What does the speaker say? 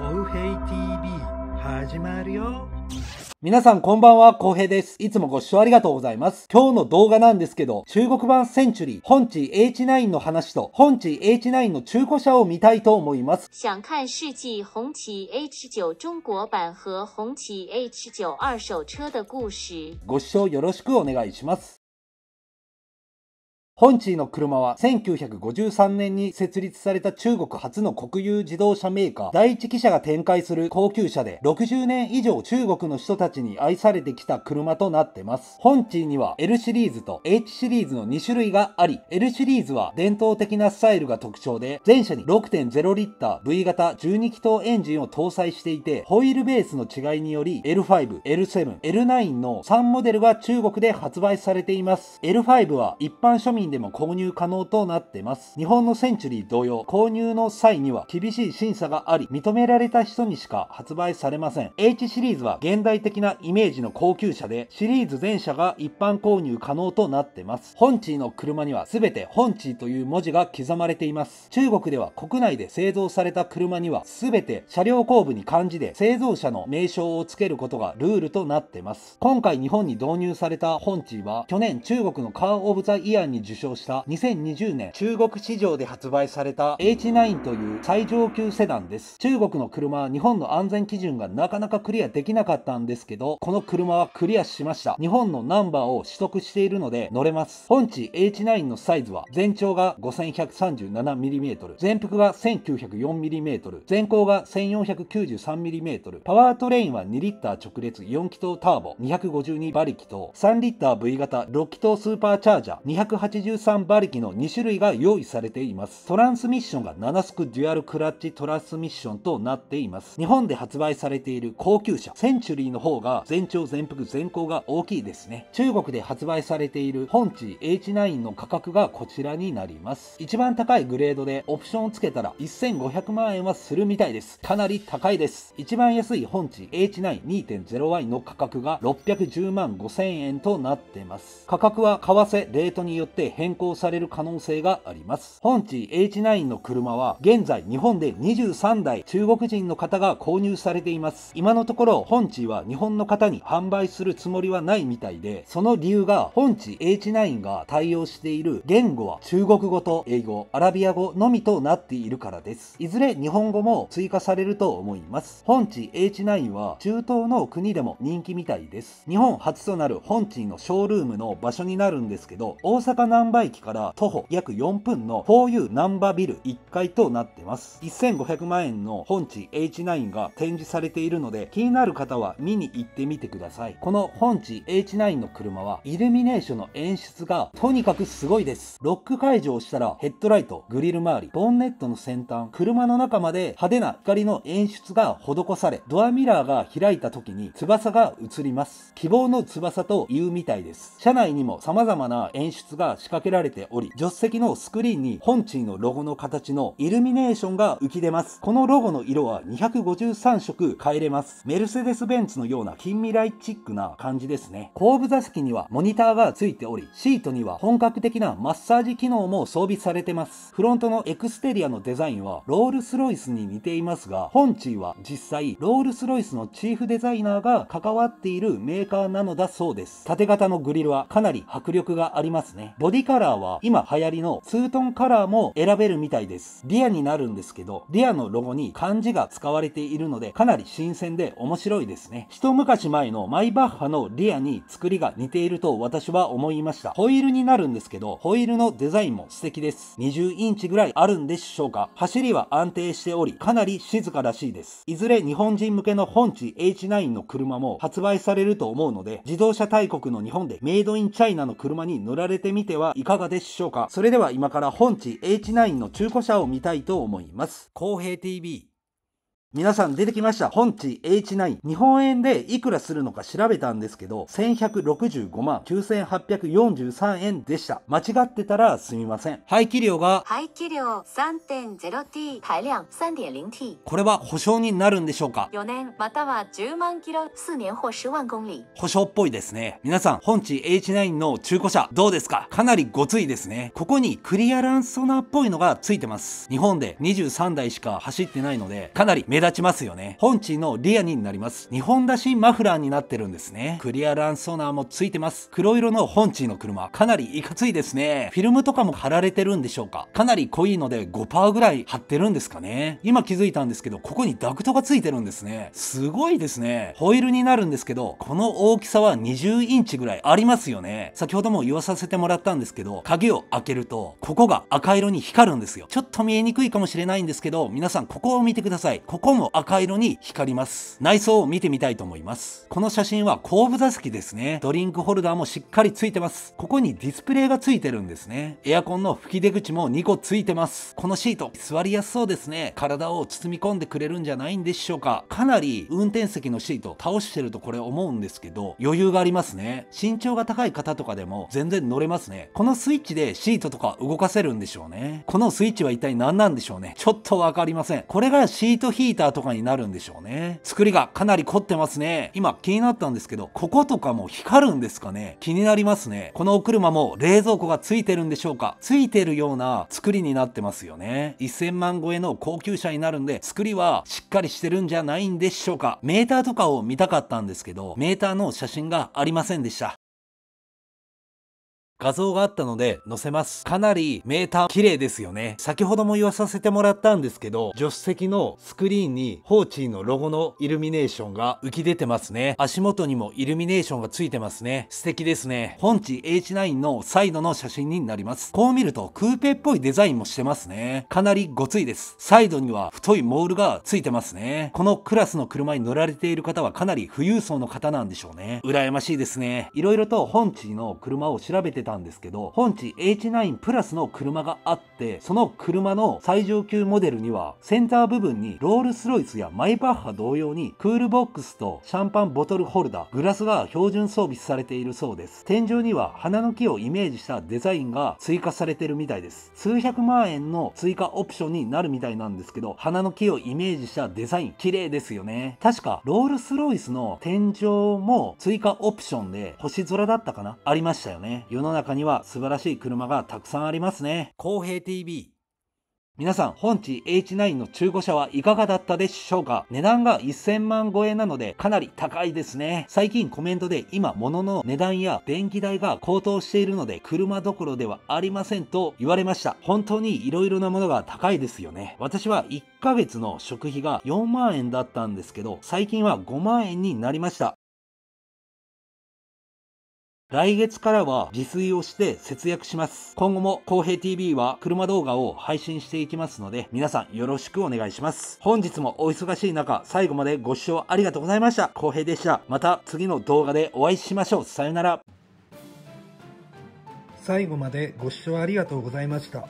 コウヘイ TV 始まるよ皆さんこんばんは、コウヘイです。いつもご視聴ありがとうございます。今日の動画なんですけど、中国版センチュリー、本地 H9 の話と、本地 H9 の中古車を見たいと思います。想看世纪红旗 H9 中国版和红旗 H9 二手車的故事。ご視聴よろしくお願いします。ホンチーの車は1953年に設立された中国初の国有自動車メーカー第一汽車が展開する高級車で60年以上中国の人たちに愛されてきた車となってます。ホンチーには L シリーズと H シリーズの2種類があり、L シリーズは伝統的なスタイルが特徴で、全車に6.0リッター V 型12気筒エンジンを搭載していて、ホイールベースの違いにより L5、L7、L9 の3モデルが中国で発売されています。L5 は一般庶民でも購入可能となってます。日本のセンチュリー同様、購入の際には厳しい審査があり、認められた人にしか発売されません。H シリーズは現代的なイメージの高級車で、シリーズ全車が一般購入可能となっています。ホンチーの車には全てホンチーという文字が刻まれています。中国では国内で製造された車には全て車両後部に漢字で製造者の名称を付けることがルールとなっています。今回日本に導入されたホンチーは去年中国のカーオブザイヤーに受賞賞した2020年中国市場で発売された H9 という最上級セダンです。中国の車は日本の安全基準がなかなかクリアできなかったんですけど、この車はクリアしました。日本のナンバーを取得しているので乗れます。本地 H9 のサイズは全長が 5137mm、全幅が 1904mm、全高が 1493mm、パワートレインは2リッター直列4気筒ターボ252馬力と3リッター V 型6気筒スーパーチャージャー280 1 3馬力の2種類が用意されています。トランスミッションが7スクデュアルクラッチトランスミッションとなっています。日本で発売されている高級車、センチュリーの方が全長全幅全高が大きいですね。中国で発売されている本地 H9 の価格がこちらになります。一番高いグレードでオプションをつけたら1500万円はするみたいです。かなり高いです。一番安い本地 H92.0Y の価格が610万5000円となってます。価格は為替、レートによって変更される可能性があります。本地 H9 の車は現在日本で23台中国人の方が購入されています。今のところ本地は日本の方に販売するつもりはないみたいで、その理由が本地 H9 が対応している言語は中国語と英語、アラビア語のみとなっているからです。いずれ日本語も追加されると思います。本地 H9 は中東の国でも人気みたいです。日本初となる本地のショールームの場所になるんですけど、大阪難波駅から徒歩約4分の 4U 難波ビル1階となってます。1500万円の本地 H9 が展示されているので、気になる方は見に行ってみてください。この本地 H9 の車は、イルミネーションの演出がとにかくすごいです。ロック解除をしたらヘッドライト、グリル周り、ボンネットの先端、車の中まで派手な光の演出が施され、ドアミラーが開いた時に翼が映ります。希望の翼と言うみたいです。車内にも様々な演出が仕掛けられており、助手席のスクリーンに本チーのロゴの形のイルミネーションが浮き出ます。このロゴの色は253色変えれます。メルセデス・ベンツのような近未来チックな感じですね。後部座席にはモニターがついており、シートには本格的なマッサージ機能も装備されてます。フロントのエクステリアのデザインはロールスロイスに似ていますが、本チーは実際ロールスロイスのチーフデザイナーが関わっているメーカーなのだそうです。縦型のグリルはかなり迫力がありますね。ボディリカラーは今流行りのツートンカラーも選べるみたいです。リアになるんですけど、リアのロゴに漢字が使われているので、かなり新鮮で面白いですね。一昔前のマイバッハのリアに作りが似ていると私は思いました。ホイールになるんですけど、ホイールのデザインも素敵です。20インチぐらいあるんでしょうか。走りは安定しており、かなり静からしいです。いずれ日本人向けの本地 H9 の車も発売されると思うので、自動車大国の日本でメイドインチャイナの車に乗られてみてはいかがでしょうかそれでは今から本地 H9 の中古車を見たいと思います。公平 TV 皆さん出てきました。本地 H9。日本円でいくらするのか調べたんですけど、1165万9843円でした。間違ってたらすみません。排気量が、排気量 3.0t、排量 3.0t。これは保証になるんでしょうか ?4 年、または10万キロ、4年或10万公里。保証っぽいですね。皆さん、本地 H9 の中古車、どうですかかなりごついですね。ここにクリアランスソナーっぽいのがついてます。日本で23台しか走ってないので、かなり立ちますよね。本地のリアになります。日本らしいマフラーになってるんですね。クリアランスソナーもついてます。黒色の本地の車、かなりいかついですね。フィルムとかも貼られてるんでしょうか。かなり濃いので5%ぐらい貼ってるんですかね。今気づいたんですけど、ここにダクトがついてるんですね。すごいですね。ホイールになるんですけど、この大きさは20インチぐらいありますよね。先ほども言わさせてもらったんですけど、鍵を開けると、ここが赤色に光るんですよ。ちょっと見えにくいかもしれないんですけど、皆さんここを見てください。ここほも赤色に光ります。内装を見てみたいと思います。この写真は後部座席ですね。ドリンクホルダーもしっかりついてます。ここにディスプレイがついてるんですね。エアコンの吹き出口も2個ついてます。このシート、座りやすそうですね。体を包み込んでくれるんじゃないんでしょうか。かなり運転席のシート倒してるとこれ思うんですけど、余裕がありますね。身長が高い方とかでも全然乗れますね。このスイッチでシートとか動かせるんでしょうね。このスイッチは一体何なんでしょうね。ちょっとわかりません。これがシートヒートターとかになるんでしょうね。作りがかなり凝ってますね。今気になったんですけど、こことかも光るんですかね気になりますね。このお車も冷蔵庫がついてるんでしょうかついてるような作りになってますよね。1000万超えの高級車になるんで、作りはしっかりしてるんじゃないんでしょうかメーターとかを見たかったんですけど、メーターの写真がありませんでした。画像があったので載せます。かなりメーター綺麗ですよね。先ほども言わさせてもらったんですけど、助手席のスクリーンにホーチーのロゴのイルミネーションが浮き出てますね。足元にもイルミネーションがついてますね。素敵ですね。本地 H9 のサイドの写真になります。こう見るとクーペっぽいデザインもしてますね。かなりごついです。サイドには太いモールがついてますね。このクラスの車に乗られている方はかなり富裕層の方なんでしょうね。羨ましいですね。色々と本地の車を調べてたたんですけど、本地 H9 プラスの車があって、その車の最上級モデルには、センター部分にロールスロイスやマイバッハ同様に、クールボックスとシャンパンボトルホルダー、グラスが標準装備されているそうです。天井には花の木をイメージしたデザインが追加されてるみたいです。数百万円の追加オプションになるみたいなんですけど、花の木をイメージしたデザイン、綺麗ですよね。確か、ロールスロイスの天井も追加オプションで星空だったかなありましたよね。世の中中には素晴らしい車がたくさんありますね。公平 TV 皆さん、本地 H9 の中古車はいかがだったでしょうか値段が1000万超えなので、かなり高いですね。最近コメントで今、物の値段や電気代が高騰しているので、車どころではありませんと言われました。本当に色々なものが高いですよね。私は1ヶ月の食費が4万円だったんですけど、最近は5万円になりました。来月からは自炊をして節約します。今後も公平 TV は車動画を配信していきますので、皆さんよろしくお願いします。本日もお忙しい中、最後までご視聴ありがとうございました。公平でした。また次の動画でお会いしましょう。さよなら。最後までご視聴ありがとうございました。